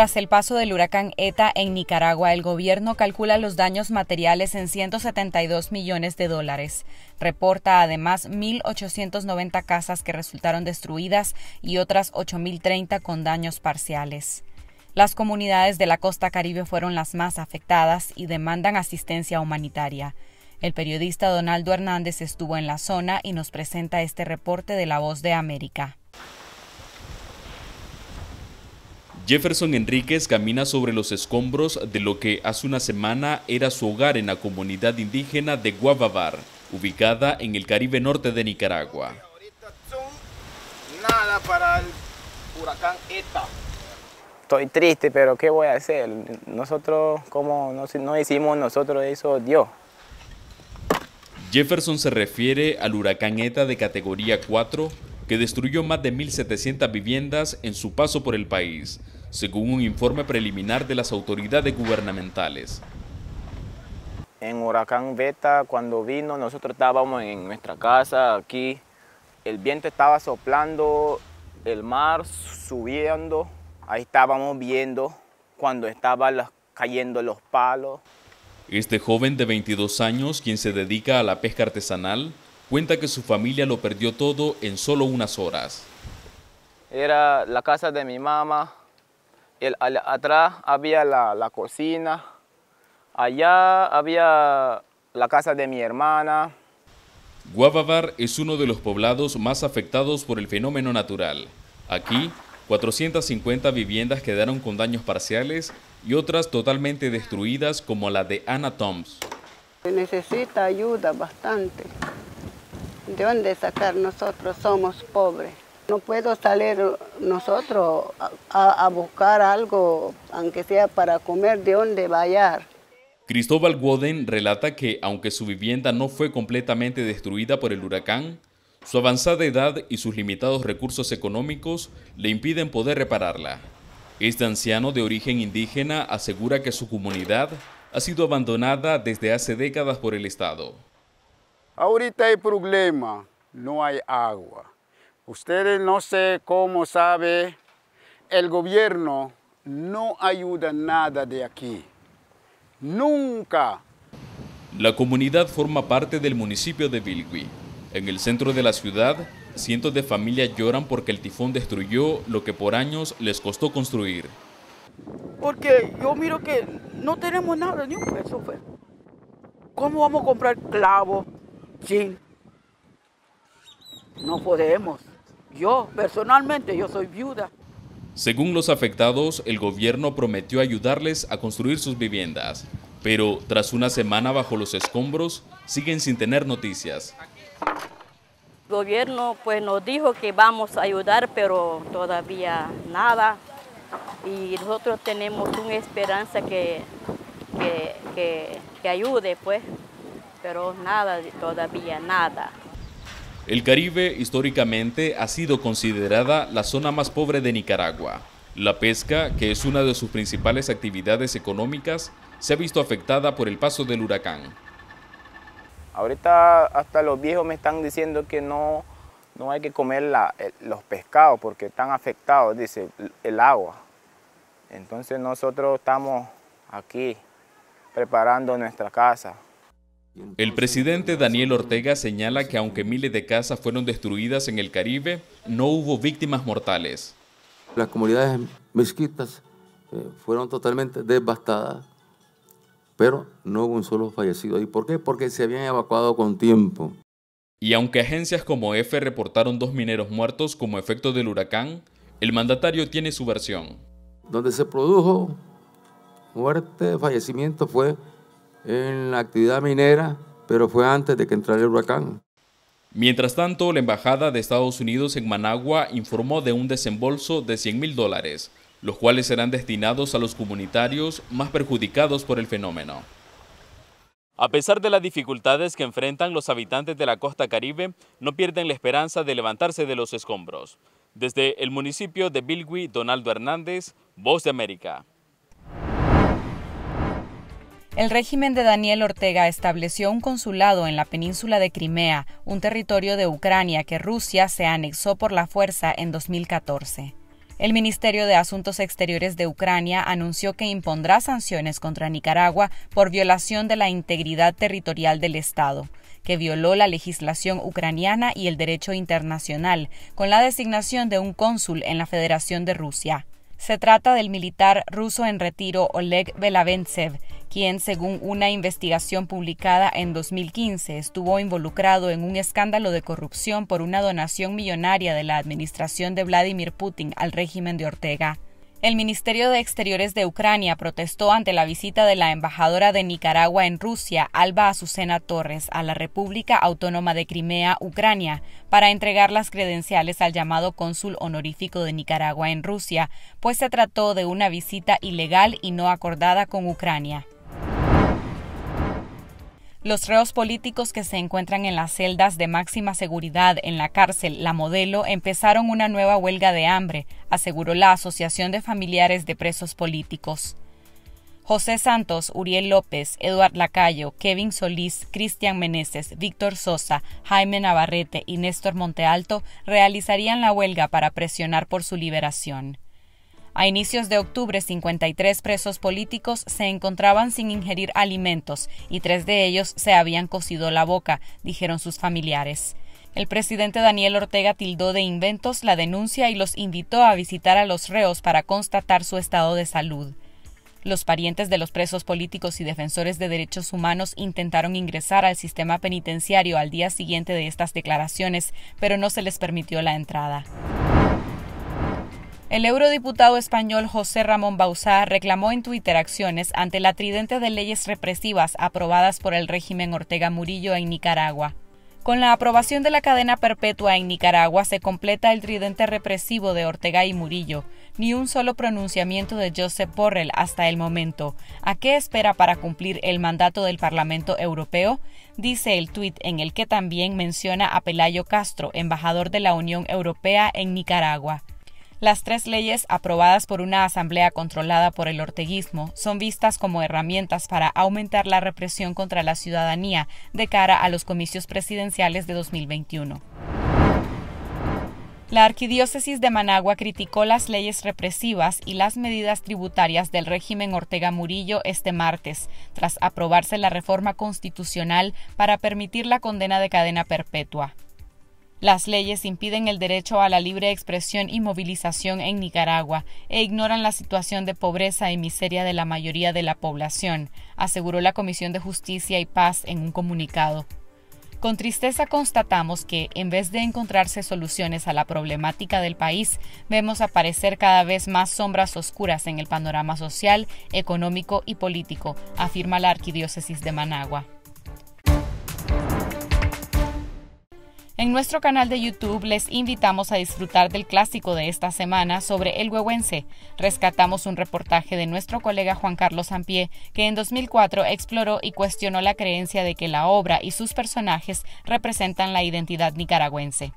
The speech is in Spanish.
Tras el paso del huracán ETA en Nicaragua, el gobierno calcula los daños materiales en 172 millones de dólares. Reporta además 1.890 casas que resultaron destruidas y otras 8.030 con daños parciales. Las comunidades de la costa caribe fueron las más afectadas y demandan asistencia humanitaria. El periodista Donaldo Hernández estuvo en la zona y nos presenta este reporte de La Voz de América. Jefferson Enríquez camina sobre los escombros de lo que hace una semana era su hogar en la comunidad indígena de Guavabar, ubicada en el Caribe Norte de Nicaragua. Estoy triste, pero ¿qué voy a hacer? Nosotros, como no, hicimos nosotros eso, Dios. Jefferson se refiere al huracán ETA de categoría 4 que destruyó más de 1.700 viviendas en su paso por el país, según un informe preliminar de las autoridades gubernamentales. En Huracán Beta, cuando vino, nosotros estábamos en nuestra casa aquí, el viento estaba soplando, el mar subiendo, ahí estábamos viendo cuando estaban cayendo los palos. Este joven de 22 años, quien se dedica a la pesca artesanal, cuenta que su familia lo perdió todo en solo unas horas. Era la casa de mi mamá, el, atrás había la, cocina, allá había la casa de mi hermana. Guavabar es uno de los poblados más afectados por el fenómeno natural. Aquí, 450 viviendas quedaron con daños parciales y otras totalmente destruidas como la de Ana Toms. Se necesita ayuda bastante. ¿De dónde sacar? Nosotros somos pobres. No puedo salir nosotros a, buscar algo, aunque sea para comer, de dónde vayar. Cristóbal Woden relata que, aunque su vivienda no fue completamente destruida por el huracán, su avanzada edad y sus limitados recursos económicos le impiden poder repararla. Este anciano de origen indígena asegura que su comunidad ha sido abandonada desde hace décadas por el Estado. Ahorita hay problema, no hay agua Ustedes no sé cómo sabe, el gobierno no ayuda nada de aquí. Nunca. La comunidad forma parte del municipio de Bilwi, En el centro de la ciudad, cientos de familias lloran porque el tifón destruyó lo que por años les costó construir. Porque yo miro que no tenemos nada, ni un peso. ¿Cómo vamos a comprar clavo, sin…? No podemos. Yo, personalmente, yo soy viuda. Según los afectados, el gobierno prometió ayudarles a construir sus viviendas, pero tras una semana bajo los escombros, siguen sin tener noticias. El gobierno pues, nos dijo que vamos a ayudar, pero todavía nada. Y nosotros tenemos una esperanza que, que, que ayude, pues, pero nada, todavía nada. El Caribe históricamente ha sido considerada la zona más pobre de Nicaragua. La pesca, que es una de sus principales actividades económicas, se ha visto afectada por el paso del huracán. Ahorita hasta los viejos me están diciendo que no, hay que comer los pescados porque están afectados, dice, el agua. Entonces nosotros estamos aquí preparando nuestra casa. El presidente Daniel Ortega señala que aunque miles de casas fueron destruidas en el Caribe, no hubo víctimas mortales. Las comunidades mezquitas eh, fueron totalmente devastadas, pero no hubo un solo fallecido. ¿Y por qué? Porque se habían evacuado con tiempo. Y aunque agencias como EFE reportaron dos mineros muertos como efecto del huracán, el mandatario tiene su versión. Donde se produjo muerte, fallecimiento fue en la actividad minera, pero fue antes de que entrara el huracán. Mientras tanto, la Embajada de Estados Unidos en Managua informó de un desembolso de 100 mil dólares, los cuales serán destinados a los comunitarios más perjudicados por el fenómeno. A pesar de las dificultades que enfrentan los habitantes de la costa caribe, no pierden la esperanza de levantarse de los escombros. Desde el municipio de Bilwi, Donaldo Hernández, Voz de América. El régimen de Daniel Ortega estableció un consulado en la península de Crimea, un territorio de Ucrania que Rusia se anexó por la fuerza en 2014. El Ministerio de Asuntos Exteriores de Ucrania anunció que impondrá sanciones contra Nicaragua por violación de la integridad territorial del Estado, que violó la legislación ucraniana y el derecho internacional, con la designación de un cónsul en la Federación de Rusia. Se trata del militar ruso en retiro Oleg Belaventsev, quien, según una investigación publicada en 2015, estuvo involucrado en un escándalo de corrupción por una donación millonaria de la administración de Vladimir Putin al régimen de Ortega. El Ministerio de Exteriores de Ucrania protestó ante la visita de la embajadora de Nicaragua en Rusia, Alba Azucena Torres, a la República Autónoma de Crimea, Ucrania, para entregar las credenciales al llamado cónsul honorífico de Nicaragua en Rusia, pues se trató de una visita ilegal y no acordada con Ucrania. Los reos políticos que se encuentran en las celdas de máxima seguridad en la cárcel La Modelo empezaron una nueva huelga de hambre, aseguró la Asociación de Familiares de Presos Políticos. José Santos, Uriel López, Eduard Lacayo, Kevin Solís, Cristian Meneses, Víctor Sosa, Jaime Navarrete y Néstor Montealto realizarían la huelga para presionar por su liberación. A inicios de octubre, 53 presos políticos se encontraban sin ingerir alimentos y tres de ellos se habían cosido la boca, dijeron sus familiares. El presidente Daniel Ortega tildó de inventos la denuncia y los invitó a visitar a los reos para constatar su estado de salud. Los parientes de los presos políticos y defensores de derechos humanos intentaron ingresar al sistema penitenciario al día siguiente de estas declaraciones, pero no se les permitió la entrada. El eurodiputado español José Ramón Bauzá reclamó en Twitter acciones ante la tridente de leyes represivas aprobadas por el régimen Ortega Murillo en Nicaragua. Con la aprobación de la cadena perpetua en Nicaragua se completa el tridente represivo de Ortega y Murillo. Ni un solo pronunciamiento de Josep Borrell hasta el momento. ¿A qué espera para cumplir el mandato del Parlamento Europeo? Dice el tuit en el que también menciona a Pelayo Castro, embajador de la Unión Europea en Nicaragua. Las tres leyes aprobadas por una asamblea controlada por el orteguismo son vistas como herramientas para aumentar la represión contra la ciudadanía de cara a los comicios presidenciales de 2021. La arquidiócesis de Managua criticó las leyes represivas y las medidas tributarias del régimen Ortega Murillo este martes, tras aprobarse la reforma constitucional para permitir la condena de cadena perpetua. Las leyes impiden el derecho a la libre expresión y movilización en Nicaragua e ignoran la situación de pobreza y miseria de la mayoría de la población, aseguró la Comisión de Justicia y Paz en un comunicado. Con tristeza constatamos que, en vez de encontrarse soluciones a la problemática del país, vemos aparecer cada vez más sombras oscuras en el panorama social, económico y político, afirma la Arquidiócesis de Managua. En nuestro canal de YouTube les invitamos a disfrutar del clásico de esta semana sobre el huehuense. Rescatamos un reportaje de nuestro colega Juan Carlos Sampié, que en 2004 exploró y cuestionó la creencia de que la obra y sus personajes representan la identidad nicaragüense.